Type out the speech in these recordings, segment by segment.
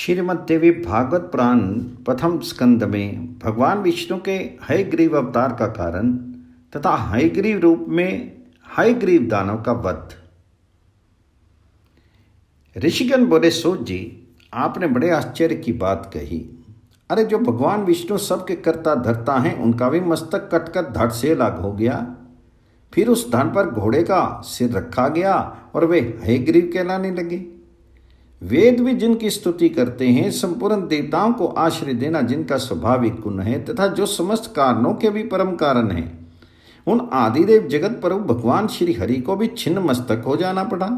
श्रीमद देवी भागवत पुराण प्रथम स्कंद में भगवान विष्णु के हयग्रीव अवतार का कारण तथा हयग्रीव रूप में हयग्रीव दानव का वध ऋषिगण बोले सोच जी आपने बड़े आश्चर्य की बात कही अरे जो भगवान विष्णु सबके कर्ता धरता हैं उनका भी मस्तक कटकर धड़ से लाग हो गया फिर उस धन पर घोड़े का सिर रखा गया और वे हयग्रीव कहलाने लगे वेद भी जिनकी स्तुति करते हैं संपूर्ण देवताओं को आश्रय देना जिनका स्वाभाविक गुण है तथा जो समस्त कारणों के भी परम कारण हैं उन आदिदेव जगत पर भगवान श्री हरि को भी छिन्न मस्तक हो जाना पड़ा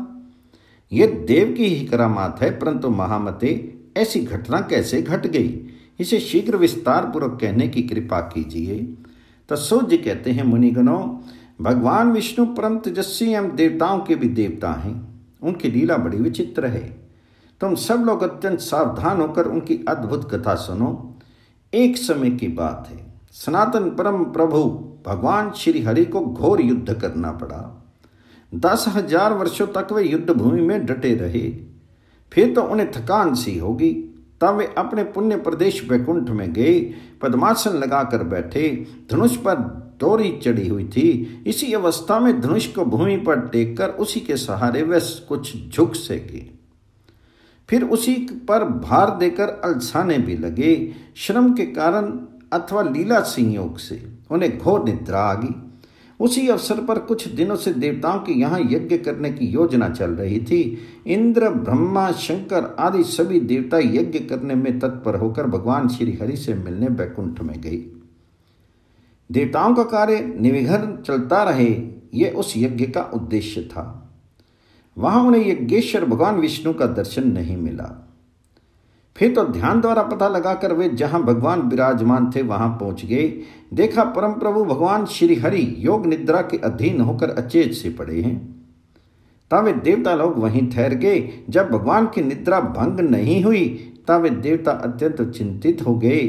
यह देव की ही करामात है परंतु महामते ऐसी घटना कैसे घट गई इसे शीघ्र विस्तार पूर्वक कहने की कृपा कीजिए तत्सोज तो कहते हैं मुनिगणों भगवान विष्णु परम तेजस्वी एवं देवताओं के भी देवता हैं उनकी लीला बड़ी विचित्र है तुम सब लोग अत्यंत सावधान होकर उनकी अद्भुत कथा सुनो एक समय की बात है सनातन परम प्रभु भगवान श्री हरि को घोर युद्ध करना पड़ा दस हजार वर्षों तक वे युद्ध भूमि में डटे रहे फिर तो उन्हें थकान सी होगी तब वे अपने पुण्य प्रदेश वैकुंठ में गए पद्मासन लगाकर बैठे धनुष पर दोरी चढ़ी हुई थी इसी अवस्था में धनुष को भूमि पर टेककर उसी के सहारे वे कुछ झुक सके फिर उसी पर भार देकर अलसाने भी लगे श्रम के कारण अथवा लीला संयोग से उन्हें घोर निद्रा आ गई उसी अवसर पर कुछ दिनों से देवताओं के यहाँ यज्ञ करने की योजना चल रही थी इंद्र ब्रह्मा शंकर आदि सभी देवता यज्ञ करने में तत्पर होकर भगवान श्री हरि से मिलने बैकुंठ में गई देवताओं का कार्य निविघर चलता रहे ये उस यज्ञ का उद्देश्य था वहां उन्हें यज्ञेश्वर भगवान विष्णु का दर्शन नहीं मिला फिर तो ध्यान द्वारा पता लगाकर वे जहां भगवान विराजमान थे वहां पहुंच गए देखा परम प्रभु भगवान श्री हरि योग निद्रा के अधीन होकर अचेत से पड़े हैं तब वे देवता लोग वहीं ठहर गए जब भगवान की निद्रा भंग नहीं हुई तब वे देवता अत्यंत चिंतित हो गए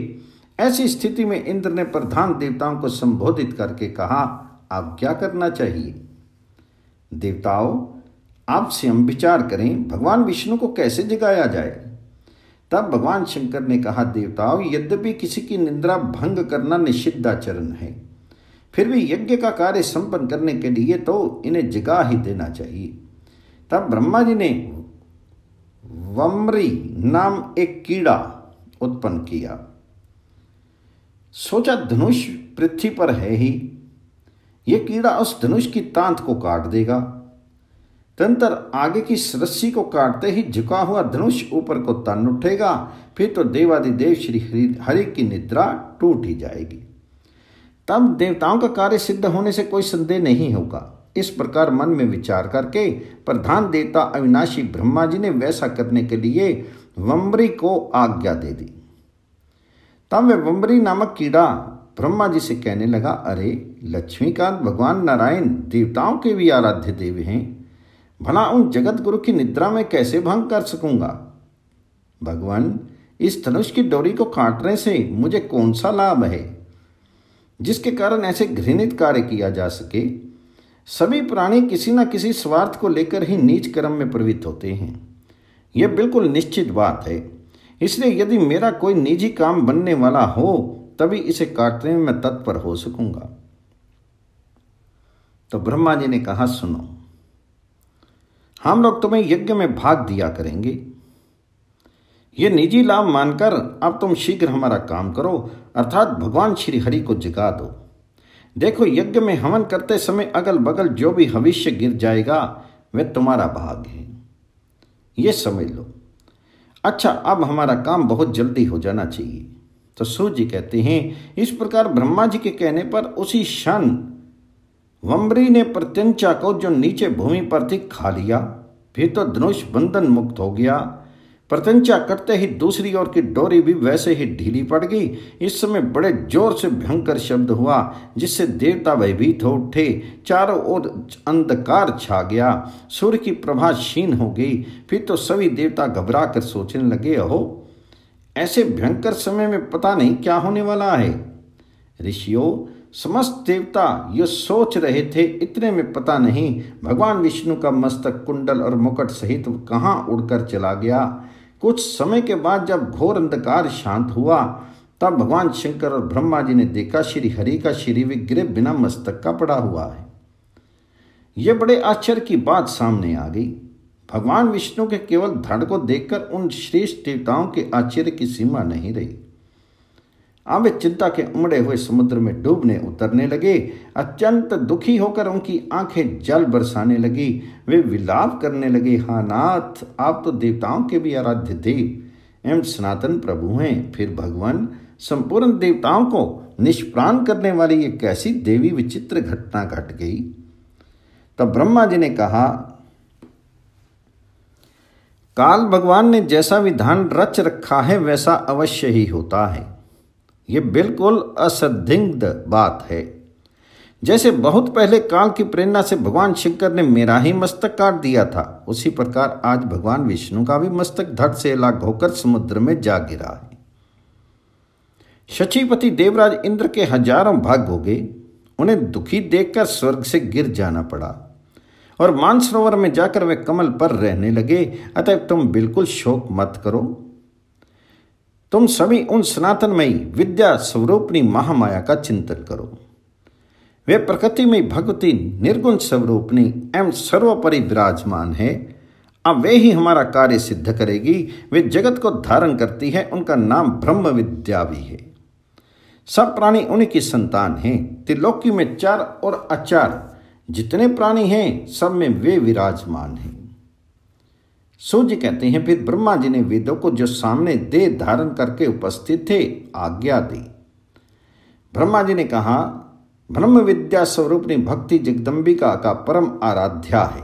ऐसी स्थिति में इंद्र ने प्रधान देवताओं को संबोधित करके कहा आप क्या करना चाहिए देवताओं आप स्वयं विचार करें भगवान विष्णु को कैसे जगाया जाए तब भगवान शंकर ने कहा देवताओं यद्यपि किसी की निंद्रा भंग करना निषिद्ध आचरण है फिर भी यज्ञ का कार्य संपन्न करने के लिए तो इन्हें जगा ही देना चाहिए तब ब्रह्मा जी ने वमरी नाम एक कीड़ा उत्पन्न किया सोचा धनुष पृथ्वी पर है ही यह कीड़ा उस धनुष की तांत को काट देगा तंत्र आगे की सरस्सी को काटते ही झुका हुआ धनुष ऊपर को तन उठेगा फिर तो देवादिदेव श्री हरि हरि की निद्रा टूट ही जाएगी तब देवताओं का कार्य सिद्ध होने से कोई संदेह नहीं होगा इस प्रकार मन में विचार करके प्रधान देवता अविनाशी ब्रह्मा जी ने वैसा करने के लिए वम्बरी को आज्ञा दे दी तब वे वम्बरी नामक कीड़ा ब्रह्मा जी से कहने लगा अरे लक्ष्मीकांत भगवान नारायण देवताओं के भी आराध्य देव हैं भला उन जगत गुरु की निद्रा में कैसे भंग कर सकूंगा भगवान इस धनुष की डोरी को काटने से मुझे कौन सा लाभ है जिसके कारण ऐसे घृणित कार्य किया जा सके सभी प्राणी किसी न किसी स्वार्थ को लेकर ही नीच कर्म में प्रवृत्त होते हैं यह बिल्कुल निश्चित बात है इसलिए यदि मेरा कोई निजी काम बनने वाला हो तभी इसे काटने में मैं तत्पर हो सकूंगा तो ब्रह्मा जी ने कहा सुनो हम लोग तुम्हें यज्ञ में भाग दिया करेंगे ये निजी लाभ मानकर अब तुम शीघ्र हमारा काम करो अर्थात भगवान श्री हरि को जगा दो देखो यज्ञ में हवन करते समय अगल बगल जो भी भविष्य गिर जाएगा वह तुम्हारा भाग है ये समझ लो अच्छा अब हमारा काम बहुत जल्दी हो जाना चाहिए तो सूर्य कहते हैं इस प्रकार ब्रह्मा जी के कहने पर उसी क्षण वमरी ने प्रत्यंचा को जो नीचे भूमि पर थी खा लिया फिर तो धनुष बंधन मुक्त हो गया प्रत्यंचा करते ही दूसरी ओर की डोरी भी वैसे ही ढीली पड़ गई इस समय बड़े जोर से भयंकर शब्द हुआ जिससे देवता भयभीत हो उठे चारों ओर अंधकार छा गया सूर्य की प्रभा क्षीण हो गई फिर तो सभी देवता घबरा कर सोचने लगे अहो ऐसे भयंकर समय में पता नहीं क्या होने वाला है ऋषियों समस्त देवता ये सोच रहे थे इतने में पता नहीं भगवान विष्णु का मस्तक कुंडल और मुकट सहित कहाँ उड़कर चला गया कुछ समय के बाद जब घोर अंधकार शांत हुआ तब भगवान शंकर और ब्रह्मा जी ने देखा श्री हरि का श्री विग्रह बिना मस्तक का पड़ा हुआ है यह बड़े आश्चर्य की बात सामने आ गई भगवान विष्णु के केवल धड़ को देखकर उन श्रेष्ठ देवताओं के आश्चर्य की सीमा नहीं रही आवे चिंता के उमड़े हुए समुद्र में डूबने उतरने लगे अत्यंत दुखी होकर उनकी आंखें जल बरसाने लगी वे विलाप करने लगे हा नाथ आप तो देवताओं के भी आराध्य देव एम सनातन प्रभु हैं फिर भगवान संपूर्ण देवताओं को निष्प्राण करने वाली ये कैसी देवी विचित्र घटना घट गट गई तब ब्रह्मा जी ने कहा काल भगवान ने जैसा विधान रच रखा है वैसा अवश्य ही होता है ये बिल्कुल असंदिग्ध बात है जैसे बहुत पहले काल की प्रेरणा से भगवान शंकर ने मेरा ही मस्तक काट दिया था उसी प्रकार आज भगवान विष्णु का भी मस्तक धड़ से अलग होकर समुद्र में जा गिरा है शचीपति देवराज इंद्र के हजारों भाग हो गए उन्हें दुखी देखकर स्वर्ग से गिर जाना पड़ा और मानसरोवर में जाकर वे कमल पर रहने लगे अतः तुम बिल्कुल शोक मत करो तुम सभी उन सनातनमयी विद्या स्वरूपणी महामाया का चिंतन करो वे प्रकृति में भगवती निर्गुण स्वरूपणी एवं सर्वोपरि विराजमान है अब वे ही हमारा कार्य सिद्ध करेगी वे जगत को धारण करती है उनका नाम ब्रह्म विद्या भी है सब प्राणी उन्हीं की संतान हैं त्रिलोकी में चार और अचार जितने प्राणी हैं सब में वे विराजमान हैं सूर्य कहते हैं फिर ब्रह्मा जी ने वेदों को जो सामने दे धारण करके उपस्थित थे आज्ञा दी ब्रह्मा जी ने कहा ब्रह्म विद्या स्वरूप ने भक्ति जगदम्बिका का परम आराध्या है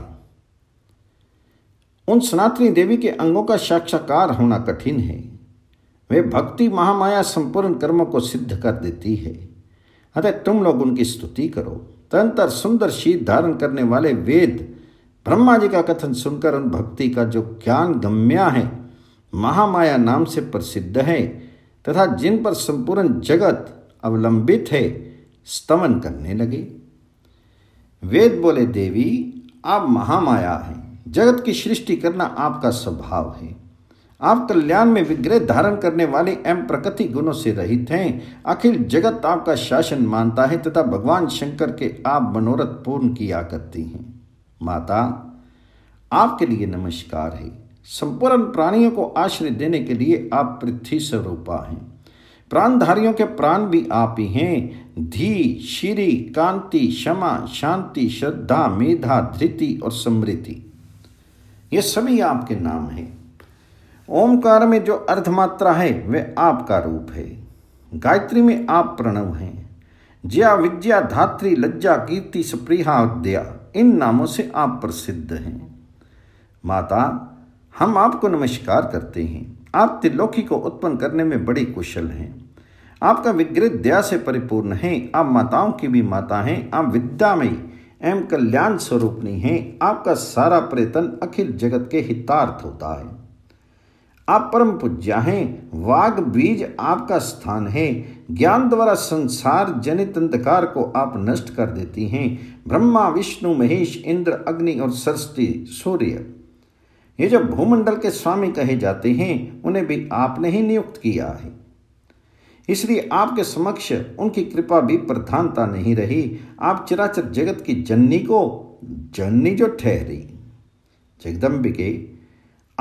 उन सनातनी देवी के अंगों का साक्षाकार होना कठिन है वे भक्ति महामाया संपूर्ण कर्म को सिद्ध कर देती है अतः तुम लोग उनकी स्तुति करो तंतर सुंदर शीत धारण करने वाले वेद ब्रह्मा जी का कथन सुनकर उन भक्ति का जो ज्ञान गम्या है महामाया नाम से प्रसिद्ध है तथा जिन पर संपूर्ण जगत अवलंबित है स्तवन करने लगे वेद बोले देवी आप महामाया हैं जगत की सृष्टि करना आपका स्वभाव है आप कल्याण में विग्रह धारण करने वाले एम प्रकृति गुणों से रहित हैं आखिर जगत आपका शासन मानता है तथा भगवान शंकर के आप मनोरथ पूर्ण किया करती हैं माता आपके लिए नमस्कार है संपूर्ण प्राणियों को आश्रय देने के लिए आप पृथ्वी स्वरूपा हैं प्राणधारियों के प्राण भी आप ही हैं धी श्री कांति क्षमा शांति श्रद्धा मेधा धृति और समृद्धि ये सभी आपके नाम हैं ओमकार में जो अर्धमात्रा है वह आपका रूप है गायत्री में आप प्रणव हैं ज्या विद्या धात्री लज्जा कीर्ति उद्या इन नामों से आप प्रसिद्ध हैं माता हम आपको नमस्कार करते हैं आप त्रिलोकी को उत्पन्न करने में बड़े कुशल हैं आपका विग्रह दया से परिपूर्ण है आप माताओं की भी माता हैं आप विद्या में एवं कल्याण स्वरूपनी हैं आपका सारा प्रयत्न अखिल जगत के हितार्थ होता है आप परम पूज्या हैं वाग बीज आपका स्थान है ज्ञान द्वारा संसार जनित अंधकार को आप नष्ट कर देती हैं ब्रह्मा विष्णु महेश इंद्र अग्नि और सरस्वती सूर्य ये जो भूमंडल के स्वामी कहे जाते हैं उन्हें भी आपने ही नियुक्त किया है इसलिए आपके समक्ष उनकी कृपा भी प्रधानता नहीं रही आप चराचर जगत की जननी को जननी जो ठहरी जगदम्बिके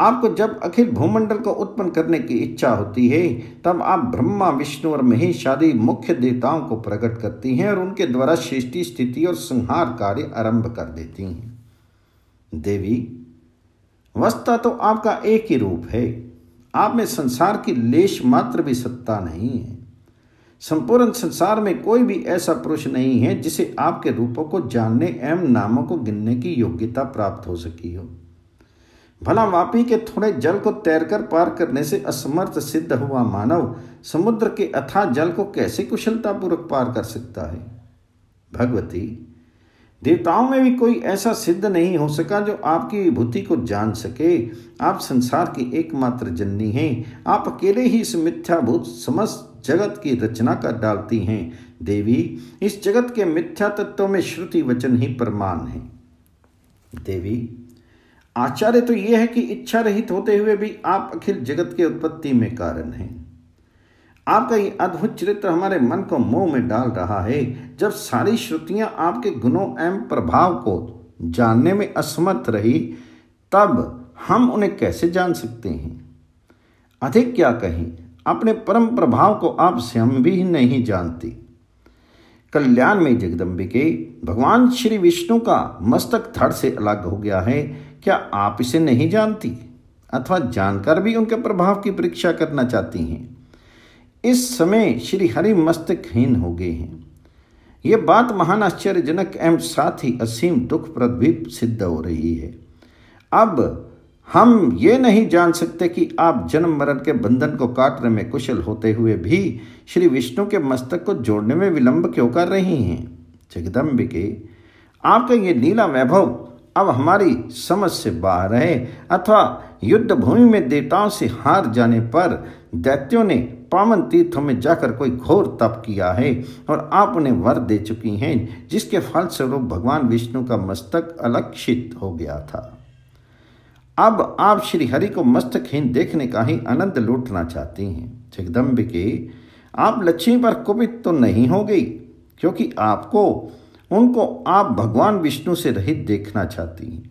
आपको जब अखिल भूमंडल को उत्पन्न करने की इच्छा होती है तब आप ब्रह्मा विष्णु और महेश आदि मुख्य देवताओं को प्रकट करती हैं और उनके द्वारा सृष्टि स्थिति और संहार कार्य आरंभ कर देती हैं देवी वस्ता तो आपका एक ही रूप है आप में संसार की लेश मात्र भी सत्ता नहीं है संपूर्ण संसार में कोई भी ऐसा पुरुष नहीं है जिसे आपके रूपों को जानने एवं नामों को गिनने की योग्यता प्राप्त हो सकी हो भला वापी के थोड़े जल को तैरकर पार करने से असमर्थ सिद्ध हुआ मानव समुद्र के अथा जल को कैसे कुशलतापूर्वक पार कर सकता है भगवती देवताओं में भी कोई ऐसा सिद्ध नहीं हो सका जो आपकी विभूति को जान सके आप संसार की एकमात्र जननी हैं आप अकेले ही इस मिथ्याभूत समस्त जगत की रचना कर डालती हैं देवी इस जगत के मिथ्या तत्वों में श्रुति वचन ही प्रमाण है देवी आचार्य तो यह है कि इच्छा रहित होते हुए भी आप अखिल जगत के उत्पत्ति में कारण हैं आपका ये अद्भुत चरित्र हमारे मन को मोह में डाल रहा है जब सारी श्रुतियां आपके गुणों एवं प्रभाव को जानने में असमर्थ रही तब हम उन्हें कैसे जान सकते हैं अधिक क्या कहें अपने परम प्रभाव को आप स्वयं भी नहीं जानती कल्याण में जगदम्बिके भगवान श्री विष्णु का मस्तक धड़ से अलग हो गया है क्या आप इसे नहीं जानती अथवा जानकर भी उनके प्रभाव की परीक्षा करना चाहती हैं इस समय श्री हरि मस्तिकहीन हो गए हैं ये बात महान आश्चर्यजनक एवं साथ ही असीम दुखप्रद भी सिद्ध हो रही है अब हम ये नहीं जान सकते कि आप जन्म मरण के बंधन को काटने में कुशल होते हुए भी श्री विष्णु के मस्तक को जोड़ने में विलंब क्यों कर रही हैं जगदम्बिके आपका ये नीला वैभव अब हमारी समझ से बाहर है अथवा युद्ध भूमि में देवताओं से हार जाने पर दैत्यों ने पावन तीर्थों में जाकर कोई घोर तप किया है और आप उन्हें वर दे चुकी हैं जिसके फलस्वरूप भगवान विष्णु का मस्तक अलक्षित हो गया था अब आप श्री हरि को मस्तकहीन देखने का ही आनंद लूटना चाहती हैं जगदम्बिके आप लक्ष्मी पर कुपित तो नहीं हो गई क्योंकि आपको उनको आप भगवान विष्णु से रहित देखना चाहती हैं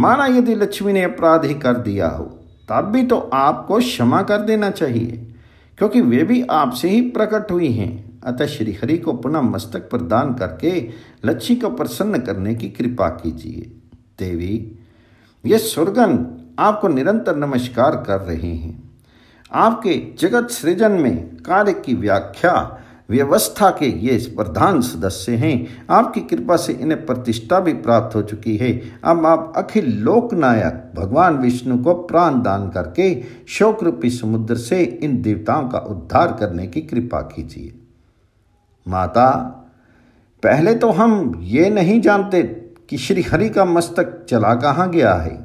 माना यदि लक्ष्मी ने अपराध ही कर दिया हो तब भी तो आपको क्षमा कर देना चाहिए क्योंकि वे भी आपसे ही प्रकट हुई हैं अतः श्रीहरि को पुनः मस्तक प्रदान करके लक्ष्मी को प्रसन्न करने की कृपा कीजिए देवी ये सुरगन आपको निरंतर नमस्कार कर रहे हैं आपके जगत सृजन में कार्य की व्याख्या व्यवस्था के ये प्रधान सदस्य हैं आपकी कृपा से इन्हें प्रतिष्ठा भी प्राप्त हो चुकी है अब आप अखिल लोकनायक भगवान विष्णु को प्राण दान करके शोक रूपी समुद्र से इन देवताओं का उद्धार करने की कृपा कीजिए माता पहले तो हम ये नहीं जानते कि श्री हरि का मस्तक चला कहाँ गया है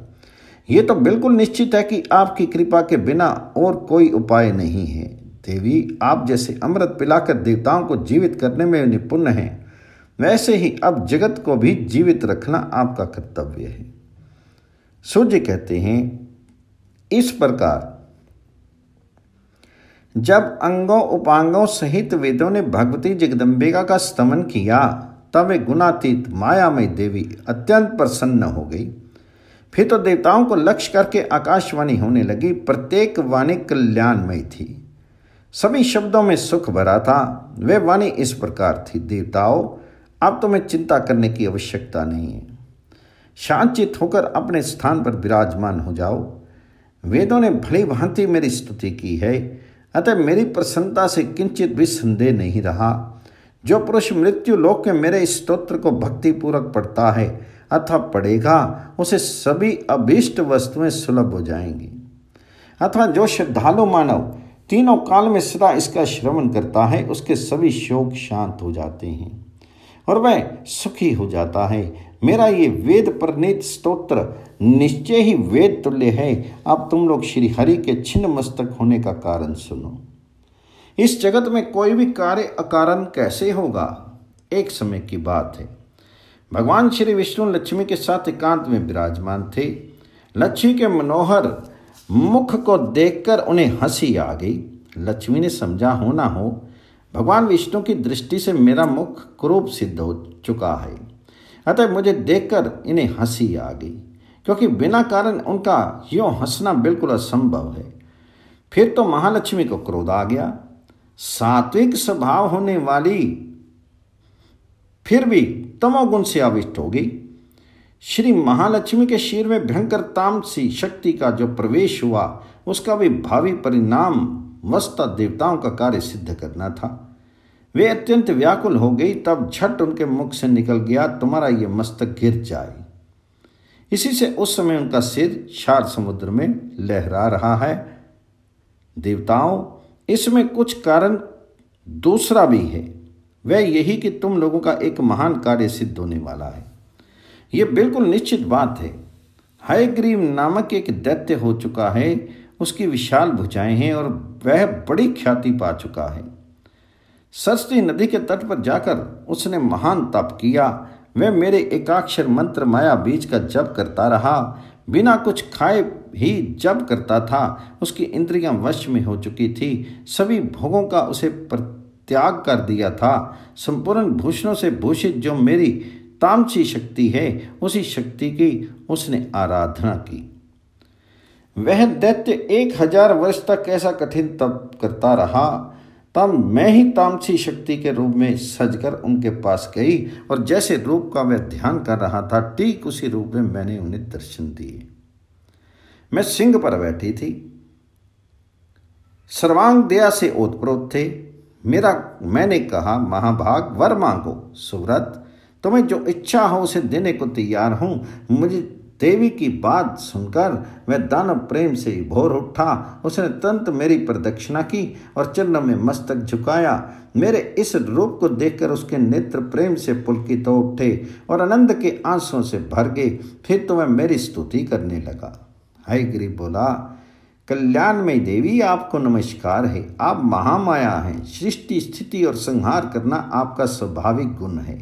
ये तो बिल्कुल निश्चित है कि आपकी कृपा के बिना और कोई उपाय नहीं है देवी आप जैसे अमृत पिलाकर देवताओं को जीवित करने में निपुण हैं वैसे ही अब जगत को भी जीवित रखना आपका कर्तव्य है सूर्य कहते हैं इस प्रकार जब अंगों उपांगों सहित वेदों ने भगवती जगदम्बिका का स्तमन किया तब वे गुणातीत मायामय देवी अत्यंत प्रसन्न हो गई फिर तो देवताओं को लक्ष्य करके आकाशवाणी होने लगी प्रत्येक वाणी कल्याणमय थी सभी शब्दों में सुख भरा था वे वाणी इस प्रकार थी देवताओं अब तुम्हें चिंता करने की आवश्यकता नहीं है शांतचित होकर अपने स्थान पर विराजमान हो जाओ वेदों ने भली भांति मेरी स्तुति की है अतः मेरी प्रसन्नता से किंचित भी संदेह नहीं रहा जो पुरुष मृत्यु लोक के मेरे स्तोत्र को भक्तिपूर्वक पढ़ता है अथवा पढ़ेगा उसे सभी अभीष्ट वस्तुएं सुलभ हो जाएंगी अथवा जो श्रद्धालु मानव तीनों काल में सदा इसका श्रवण करता है उसके सभी शोक शांत हो जाते हैं और वह सुखी हो जाता है मेरा ये वेद प्रणीत स्तोत्र निश्चय ही वेद तुल्य है अब तुम लोग श्री हरि के छिन्न मस्तक होने का कारण सुनो इस जगत में कोई भी कार्य अकारण कैसे होगा एक समय की बात है भगवान श्री विष्णु लक्ष्मी के साथ एकांत में विराजमान थे लक्ष्मी के मनोहर मुख को देखकर उन्हें हंसी आ गई लक्ष्मी ने समझा हो ना हो भगवान विष्णु की दृष्टि से मेरा मुख क्रूप सिद्ध हो चुका है अतः मुझे देखकर इन्हें हंसी आ गई क्योंकि बिना कारण उनका यो हंसना बिल्कुल असंभव है फिर तो महालक्ष्मी को क्रोध आ गया सात्विक स्वभाव होने वाली फिर भी तमोगुण से आविष्ट होगी श्री महालक्ष्मी के शीर में भयंकर तामसी शक्ति का जो प्रवेश हुआ उसका भी भावी परिणाम वस्ता देवताओं का कार्य सिद्ध करना था वे अत्यंत व्याकुल हो गई तब झट उनके मुख से निकल गया तुम्हारा ये मस्तक गिर जाए इसी से उस समय उनका सिर क्षार समुद्र में लहरा रहा है देवताओं इसमें कुछ कारण दूसरा भी है वह यही कि तुम लोगों का एक महान कार्य सिद्ध होने वाला है ये बिल्कुल निश्चित बात है हयग्रीव नामक एक दैत्य हो चुका है उसकी विशाल भुजाएं हैं और वह बड़ी ख्याति पा चुका है सरस्वती नदी के तट पर जाकर उसने महान तप किया वह मेरे एकाक्षर मंत्र माया बीज का जप करता रहा बिना कुछ खाए ही जप करता था उसकी इंद्रियां वश में हो चुकी थी सभी भोगों का उसे त्याग कर दिया था संपूर्ण भूषणों से भूषित जो मेरी तामसी शक्ति है उसी शक्ति की उसने आराधना की वह दैत्य एक हजार वर्ष तक ऐसा कठिन तप करता रहा तब मैं ही तामसी शक्ति के रूप में सजकर उनके पास गई और जैसे रूप का वह ध्यान कर रहा था ठीक उसी रूप में मैंने उन्हें दर्शन दिए मैं सिंह पर बैठी थी सर्वांग दया से ओतप्रोत थे मेरा मैंने कहा महाभाग वर मांगो सुव्रत तुम्हें तो जो इच्छा हो उसे देने को तैयार हूँ मुझे देवी की बात सुनकर वह दानव प्रेम से भोर उठा उसने तंत मेरी प्रदक्षिणा की और चरण में मस्तक झुकाया मेरे इस रूप को देखकर उसके नेत्र प्रेम से पुलकित तो उठे और आनंद के आंसुओं से भर गए फिर तो वह मेरी स्तुति करने लगा गिरी बोला कल्याण में देवी आपको नमस्कार है आप महामाया हैं सृष्टि स्थिति और संहार करना आपका स्वाभाविक गुण है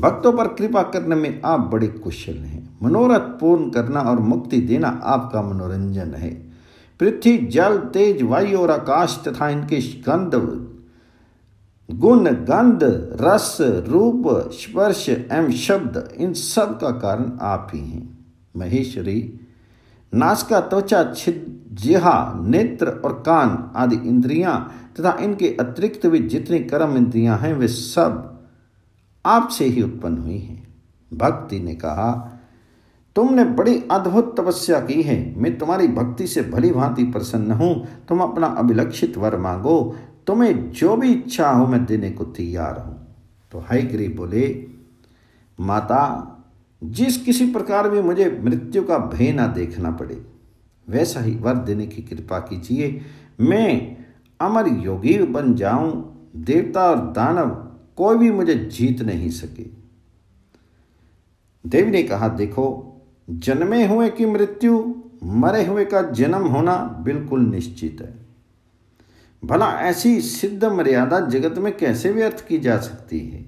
भक्तों पर कृपा करने में आप बड़े कुशल हैं मनोरथ पूर्ण करना और मुक्ति देना आपका मनोरंजन है पृथ्वी जल तेज वायु और आकाश तथा इनके गंध गुण गंध रस रूप स्पर्श एवं शब्द इन सब का कारण आप ही हैं महेश्वरी नासका का त्वचा जिहा नेत्र और कान आदि इंद्रियां तथा इनके अतिरिक्त भी जितनी कर्म इंद्रियां हैं वे सब आपसे ही उत्पन्न हुई हैं भक्ति ने कहा तुमने बड़ी अद्भुत तपस्या की है मैं तुम्हारी भक्ति से भली भांति प्रसन्न हूं तुम अपना अभिलक्षित वर मांगो तुम्हें जो भी इच्छा हो मैं देने को तैयार हूं तो हाईग्री बोले माता जिस किसी प्रकार भी मुझे मृत्यु का भय ना देखना पड़े वैसा ही वर देने की कृपा कीजिए मैं अमर योगी बन जाऊं देवता और दानव कोई भी मुझे जीत नहीं सके देवी ने कहा देखो जन्मे हुए की मृत्यु मरे हुए का जन्म होना बिल्कुल निश्चित है भला ऐसी सिद्ध मर्यादा जगत में कैसे व्यर्थ की जा सकती है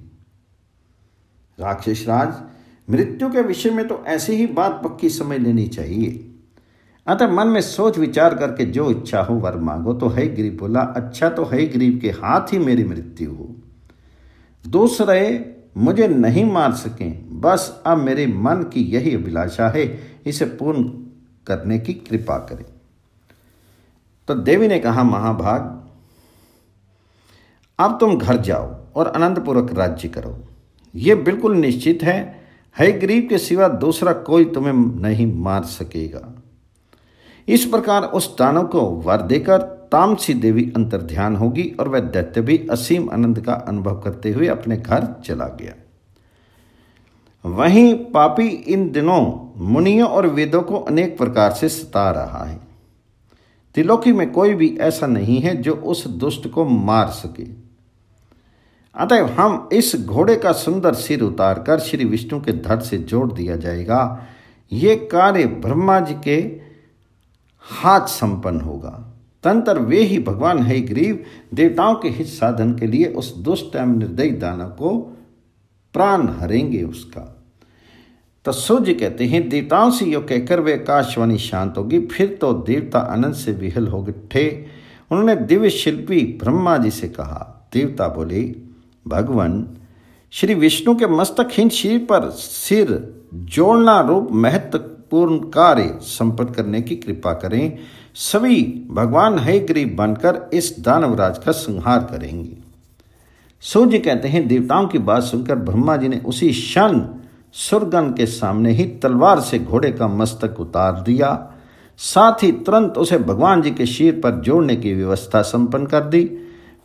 राक्षस राज मृत्यु के विषय में तो ऐसी ही बात पक्की समझ लेनी चाहिए अतः मन में सोच विचार करके जो इच्छा हो वर मांगो तो है गरीब बोला अच्छा तो है गरीब के हाथ ही मेरी मृत्यु हो दूसरे मुझे नहीं मार सकें बस अब मेरे मन की यही अभिलाषा है इसे पूर्ण करने की कृपा करें तो देवी ने कहा महाभाग अब तुम घर जाओ और आनंदपूर्वक राज्य करो ये बिल्कुल निश्चित है है गरीब के सिवा दूसरा कोई तुम्हें नहीं मार सकेगा इस प्रकार उस दानव को वर देकर तामसी देवी अंतर्ध्यान होगी और वह दैत्य भी असीम आनंद का अनुभव करते हुए अपने घर चला गया वहीं पापी इन दिनों मुनियों और वेदों को अनेक प्रकार से सता रहा है त्रिलोकी में कोई भी ऐसा नहीं है जो उस दुष्ट को मार सके अतः हम इस घोड़े का सुंदर सिर उतारकर श्री विष्णु के धड़ से जोड़ दिया जाएगा ये कार्य ब्रह्मा जी के हाथ संपन्न होगा तंत्र वे ही भगवान है ग्रीव देवताओं के हित साधन के लिए उस दुष्ट एवं निर्दयी दानव को प्राण हरेंगे उसका तो सूर्य कहते हैं देवताओं से यो कहकर वे आकाशवाणी शांत होगी फिर तो देवता आनंद से विहल हो गठे उन्होंने दिव्य शिल्पी ब्रह्मा जी से कहा देवता बोले भगवान श्री विष्णु के मस्तकहीन शरीर पर सिर जोड़ना रूप महत्वपूर्ण कार्य संपन्न करने की कृपा करें सभी भगवान है गरीब बनकर इस दानवराज का संहार करेंगे सूर्य कहते हैं देवताओं की बात सुनकर ब्रह्मा जी ने उसी क्षण सुरगन के सामने ही तलवार से घोड़े का मस्तक उतार दिया साथ ही तुरंत उसे भगवान जी के शीर पर जोड़ने की व्यवस्था संपन्न कर दी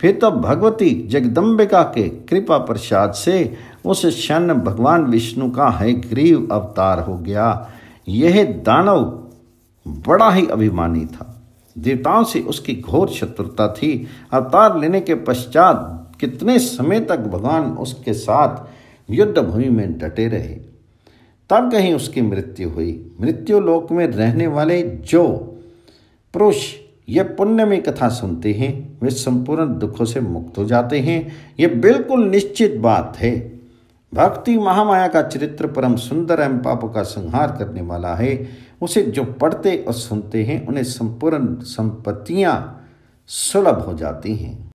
फिर तो भगवती जगदम्बिका के कृपा प्रसाद से उस क्षण भगवान विष्णु का है ग्रीव अवतार हो गया यह दानव बड़ा ही अभिमानी था देवताओं से उसकी घोर शत्रुता थी अवतार लेने के पश्चात कितने समय तक भगवान उसके साथ युद्ध भूमि में डटे रहे तब कहीं उसकी मृत्यु हुई मृत्यु लोक में रहने वाले जो पुरुष ये पुण्य में कथा सुनते हैं वे संपूर्ण दुखों से मुक्त हो जाते हैं ये बिल्कुल निश्चित बात है भक्ति महामाया का चरित्र परम सुंदर एवं पापों का संहार करने वाला है उसे जो पढ़ते और सुनते हैं उन्हें संपूर्ण संपत्तियाँ सुलभ हो जाती हैं